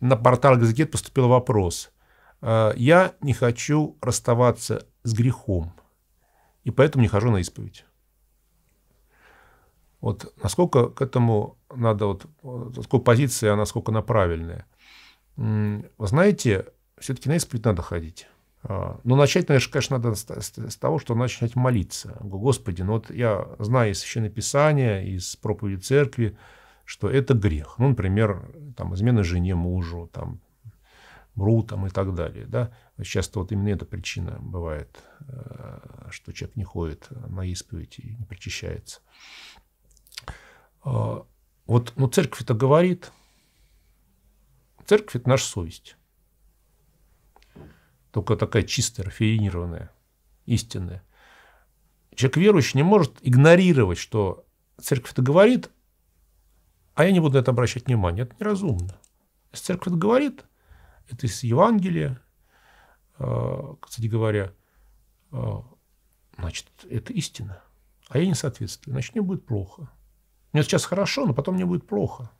на портал «Газгет» поступил вопрос. «А, «Я не хочу расставаться с грехом, и поэтому не хожу на исповедь». Вот насколько к этому надо, вот, насколько позиция, а насколько она правильная. Вы знаете, все-таки на исповедь надо ходить. А, но начать, наверное, конечно, надо с того, что начать молиться. Господи, ну вот я знаю из Священного Писания, из проповеди церкви, что это грех. Ну, например, там, измена жене, мужу, там, там и так далее. Да? Часто вот именно эта причина бывает, э, что человек не ходит на исповедь и не причащается. Э, вот, ну, церковь это говорит. Церковь – это наша совесть. Только такая чистая, рафинированная, истинная. Человек верующий не может игнорировать, что церковь это говорит, а я не буду на это обращать внимание, Это неразумно. Если церковь это говорит, это из Евангелия, э, кстати говоря, э, значит, это истина. А я не соответствую. Значит, мне будет плохо. Мне сейчас хорошо, но потом мне будет плохо.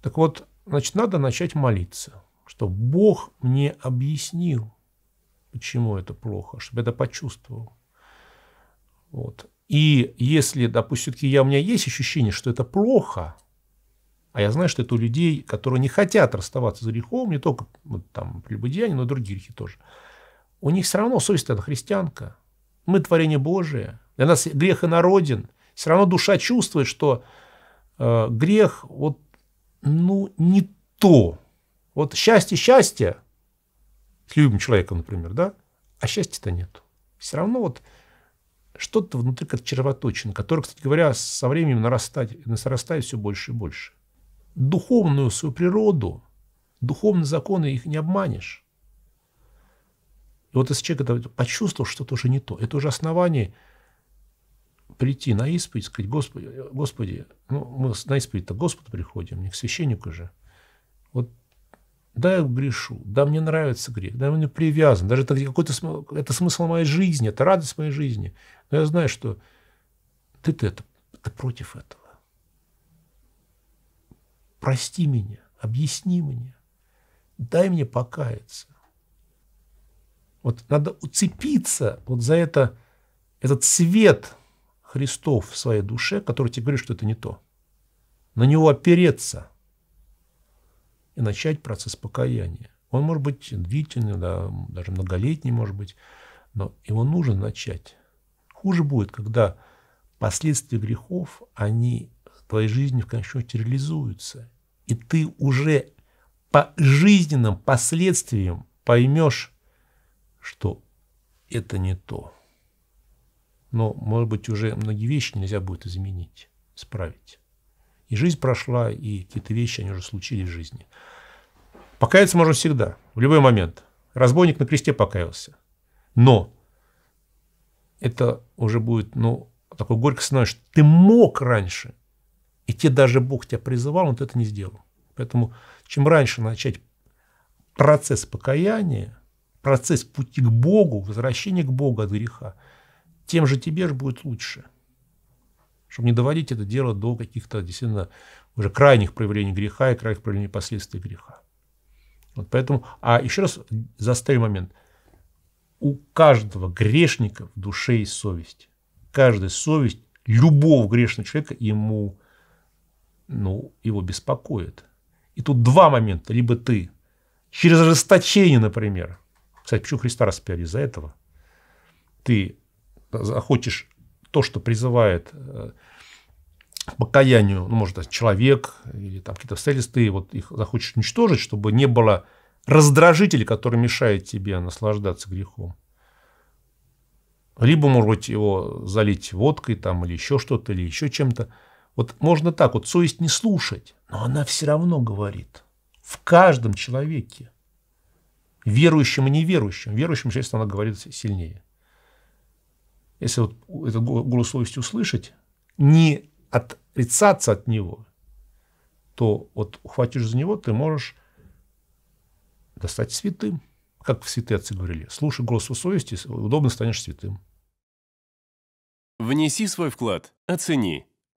Так вот, значит, надо начать молиться, что Бог мне объяснил, почему это плохо, чтобы я это почувствовал. Вот. И если, допустим, все-таки я, у меня есть ощущение, что это плохо – а я знаю, что это у людей, которые не хотят расставаться с грехом, не только ну, там прелюбодеяния, но и другие грехи тоже. У них все равно совесть это христианка. Мы творение Божие. Для нас грех и народен. Все равно душа чувствует, что э, грех вот, ну, не то. Вот счастье, счастье, с любимым человеком, например, да, а счастья-то нет. Все равно вот что-то внутри как червоточина, которое, кстати говоря, со временем нарастает, нарастает все больше и больше духовную свою природу, духовные законы их не обманешь. И вот если человек это почувствовал, что это уже не то, это уже основание прийти на исповедь, сказать, Господи, Господи ну, мы на исповедь-то к Господу приходим, не к священнику же. Вот да, я грешу, да, мне нравится грех, да, я мне привязан, даже это какой-то это смысл моей жизни, это радость моей жизни. Но я знаю, что ты-то это, ты против этого прости меня, объясни мне, дай мне покаяться. Вот надо уцепиться вот за это, этот свет Христов в своей душе, который тебе говорит, что это не то. На него опереться и начать процесс покаяния. Он может быть длительный, да, даже многолетний, может быть, но его нужно начать. Хуже будет, когда последствия грехов, они в твоей жизни в конечном счете реализуются и ты уже по жизненным последствиям поймешь, что это не то. Но, может быть, уже многие вещи нельзя будет изменить, исправить. И жизнь прошла, и какие-то вещи, они уже случились в жизни. Покаяться можно всегда, в любой момент. Разбойник на кресте покаялся. Но это уже будет, ну, такой горько становится, что ты мог раньше, и те даже Бог тебя призывал, но ты это не сделал. Поэтому чем раньше начать процесс покаяния, процесс пути к Богу, возвращения к Богу от греха, тем же тебе же будет лучше. Чтобы не доводить это дело до каких-то действительно уже крайних проявлений греха и крайних проявлений последствий греха. Вот поэтому, а еще раз заставим момент. У каждого грешника в душе есть совесть. Каждая совесть любого грешного человека ему ну, его беспокоит. И тут два момента. Либо ты через расточение, например, кстати, почему Христа распяли из-за этого, ты захочешь то, что призывает э, к покаянию, ну, может, человек или там какие-то обстоятельства, вот их захочешь уничтожить, чтобы не было раздражителей, который мешает тебе наслаждаться грехом. Либо, может быть, его залить водкой там, или еще что-то, или еще чем-то. Вот можно так вот совесть не слушать, но она все равно говорит. В каждом человеке. верующем и неверующем, Верующим, естественно, она говорит сильнее. Если вот этот голос совести услышать, не отрицаться от него, то вот ухватишь за него, ты можешь достать святым. Как в святые отцы говорили, слушай голос совести, удобно станешь святым. Внеси свой вклад, оцени,